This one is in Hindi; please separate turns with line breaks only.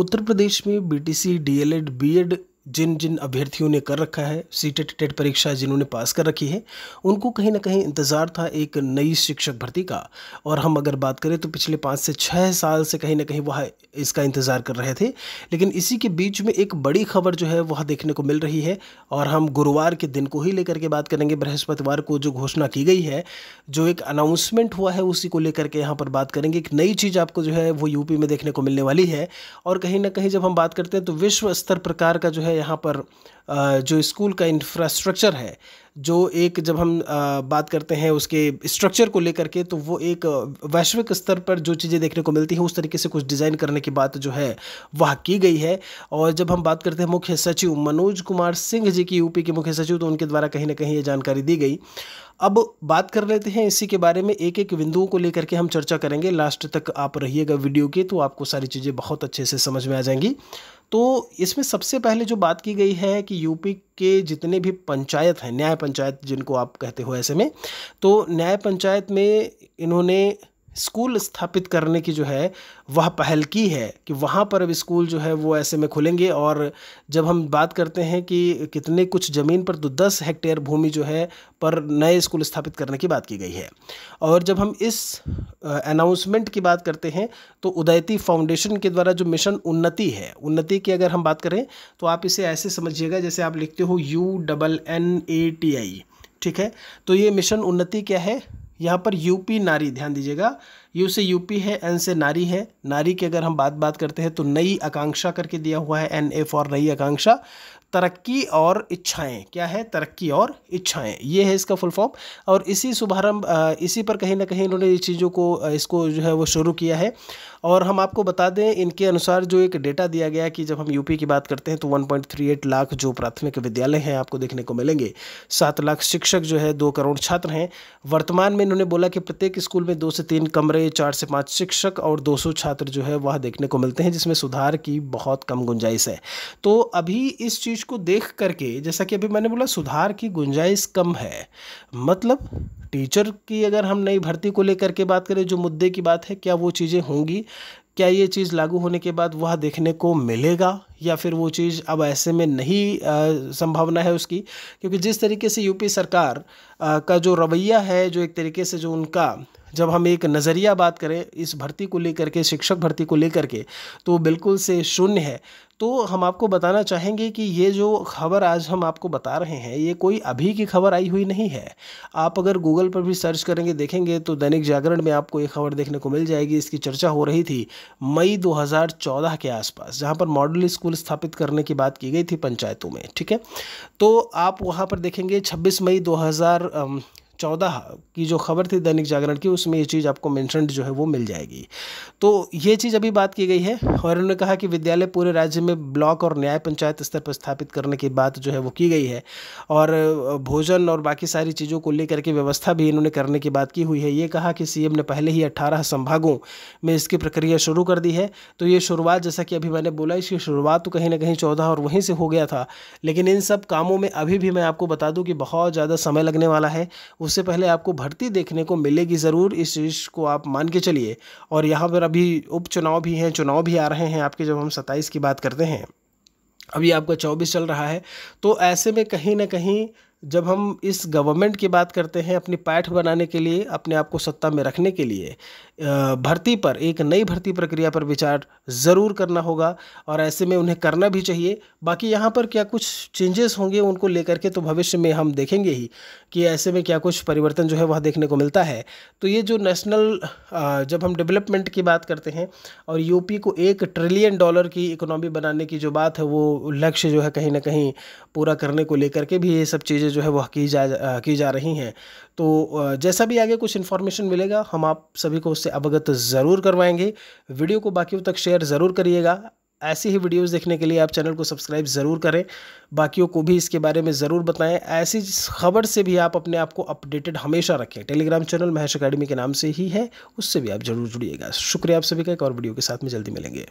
उत्तर प्रदेश में बीटीसी डीएलएड बीएड जिन जिन अभ्यर्थियों ने कर रखा है सी टेट टेट परीक्षा जिन्होंने पास कर रखी है उनको कहीं ना कहीं इंतज़ार था एक नई शिक्षक भर्ती का और हम अगर बात करें तो पिछले पाँच से छः साल से कहीं ना कहीं वह इसका इंतज़ार कर रहे थे लेकिन इसी के बीच में एक बड़ी खबर जो है वह देखने को मिल रही है और हम गुरुवार के दिन को ही लेकर के बात करेंगे बृहस्पतिवार को जो घोषणा की गई है जो एक अनाउंसमेंट हुआ है उसी को लेकर के यहाँ पर बात करेंगे एक नई चीज़ आपको जो है वो यूपी में देखने को मिलने वाली है और कहीं ना कहीं जब हम बात करते हैं तो विश्व स्तर प्रकार का जो है यहाँ पर जो स्कूल का इंफ्रास्ट्रक्चर है जो एक जब हम बात करते हैं उसके स्ट्रक्चर को लेकर के तो वो एक वैश्विक स्तर पर जो चीज़ें देखने को मिलती हैं उस तरीके से कुछ डिज़ाइन करने की बात जो है वह की गई है और जब हम बात करते हैं मुख्य सचिव मनोज कुमार सिंह जी की यूपी के मुख्य सचिव तो उनके द्वारा कहीं ना कहीं ये जानकारी दी गई अब बात कर लेते हैं इसी के बारे में एक एक बिंदुओं को लेकर के हम चर्चा करेंगे लास्ट तक आप रहिएगा वीडियो के तो आपको सारी चीज़ें बहुत अच्छे से समझ में आ जाएंगी तो इसमें सबसे पहले जो बात की गई है कि यूपी के जितने भी पंचायत हैं न्याय पंचायत जिनको आप कहते हो ऐसे में तो न्याय पंचायत में इन्होंने स्कूल स्थापित करने की जो है वह पहल की है कि वहाँ पर अब स्कूल जो है वो ऐसे में खुलेंगे और जब हम बात करते हैं कि कितने कुछ ज़मीन पर तो दस हेक्टेयर भूमि जो है पर नए स्कूल स्थापित करने की बात की गई है और जब हम इस अनाउंसमेंट की बात करते हैं तो उदयती फाउंडेशन के द्वारा जो मिशन उन्नति है उन्नति की अगर हम बात करें तो आप इसे ऐसे समझिएगा जैसे आप लिखते हो U double N A T I ठीक है तो ये मिशन उन्नति क्या है यहाँ पर यूपी नारी ध्यान दीजिएगा यू से यूपी है एन से नारी है नारी की अगर हम बात बात करते हैं तो नई आकांक्षा करके दिया हुआ है एन ए फॉर नई आकांक्षा तरक्की और इच्छाएं क्या है तरक्की और इच्छाएं ये है इसका फुल फॉर्म और इसी शुभारंभ इसी पर कहीं ना कहीं इन्होंने इस चीज़ों को इसको जो है वो शुरू किया है और हम आपको बता दें इनके अनुसार जो एक डेटा दिया गया कि जब हम यूपी की बात करते हैं तो 1.38 लाख जो प्राथमिक विद्यालय हैं आपको देखने को मिलेंगे सात लाख शिक्षक जो है दो करोड़ छात्र हैं वर्तमान में इन्होंने बोला कि प्रत्येक स्कूल में दो से तीन कमरे चार से पाँच शिक्षक और दो छात्र जो है वह देखने को मिलते हैं जिसमें सुधार की बहुत कम गुंजाइश है तो अभी इस चीज़ को देख करके जैसा कि अभी मैंने बोला सुधार की गुंजाइश कम है मतलब टीचर की अगर हम नई भर्ती को लेकर के बात करें जो मुद्दे की बात है क्या वो चीज़ें होंगी क्या ये चीज़ लागू होने के बाद वह देखने को मिलेगा या फिर वो चीज़ अब ऐसे में नहीं आ, संभावना है उसकी क्योंकि जिस तरीके से यूपी सरकार आ, का जो रवैया है जो एक तरीके से जो उनका जब हम एक नज़रिया बात करें इस भर्ती को लेकर के शिक्षक भर्ती को लेकर के तो बिल्कुल से शून्य है तो हम आपको बताना चाहेंगे कि ये जो खबर आज हम आपको बता रहे हैं ये कोई अभी की खबर आई हुई नहीं है आप अगर गूगल पर भी सर्च करेंगे देखेंगे तो दैनिक जागरण में आपको ये खबर देखने को मिल जाएगी इसकी चर्चा हो रही थी मई 2014 के आसपास जहाँ पर मॉडल स्कूल स्थापित करने की बात की गई थी पंचायतों में ठीक है तो आप वहाँ पर देखेंगे छब्बीस मई दो चौदह की जो खबर थी दैनिक जागरण की उसमें ये चीज़ आपको मैंशनड जो है वो मिल जाएगी तो ये चीज़ अभी बात की गई है और उन्होंने कहा कि विद्यालय पूरे राज्य में ब्लॉक और न्याय पंचायत स्तर पर स्थापित करने की बात जो है वो की गई है और भोजन और बाकी सारी चीज़ों को लेकर के व्यवस्था भी इन्होंने करने की बात की हुई है ये कहा कि सी ने पहले ही अट्ठारह संभागों में इसकी प्रक्रिया शुरू कर दी है तो ये शुरुआत जैसा कि अभी मैंने बोला इसकी शुरुआत तो कहीं ना कहीं चौदह और वहीं से हो गया था लेकिन इन सब कामों में अभी भी मैं आपको बता दूँ कि बहुत ज़्यादा समय लगने वाला है उस उससे पहले आपको भर्ती देखने को मिलेगी ज़रूर इस चीज़ को आप मान के चलिए और यहाँ पर अभी उपचुनाव भी हैं चुनाव भी आ रहे हैं आपके जब हम सत्ताईस की बात करते हैं अभी आपका चौबीस चल रहा है तो ऐसे में कहीं ना कहीं जब हम इस गवर्नमेंट की बात करते हैं अपनी पैठ बनाने के लिए अपने आप को सत्ता में रखने के लिए भर्ती पर एक नई भर्ती प्रक्रिया पर विचार ज़रूर करना होगा और ऐसे में उन्हें करना भी चाहिए बाकी यहाँ पर क्या कुछ चेंजेस होंगे उनको लेकर के तो भविष्य में हम देखेंगे ही कि ऐसे में क्या कुछ परिवर्तन जो है वह देखने को मिलता है तो ये जो नेशनल जब हम डेवलपमेंट की बात करते हैं और यूपी को एक ट्रिलियन डॉलर की इकोनॉमी बनाने की जो बात है वो लक्ष्य जो है कहीं ना कहीं पूरा करने को लेकर के भी ये सब चीज़ें चीज़ें जो है वह की जा की जा रही हैं तो जैसा भी आगे कुछ इन्फॉर्मेशन मिलेगा हम आप सभी को उससे अवगत ज़रूर करवाएंगे वीडियो को बाकियों तक शेयर ज़रूर करिएगा ऐसी ही वीडियोस देखने के लिए आप चैनल को सब्सक्राइब ज़रूर करें बाकियों को भी इसके बारे में ज़रूर बताएं ऐसी खबर से भी आप अपने आप को अपडेटेड हमेशा रखें टेलीग्राम चैनल महेश अकेडमी के नाम से ही है उससे भी आप ज़रूर जुड़िएगा शुक्रिया आप सभी का एक और वीडियो के साथ में जल्दी मिलेंगे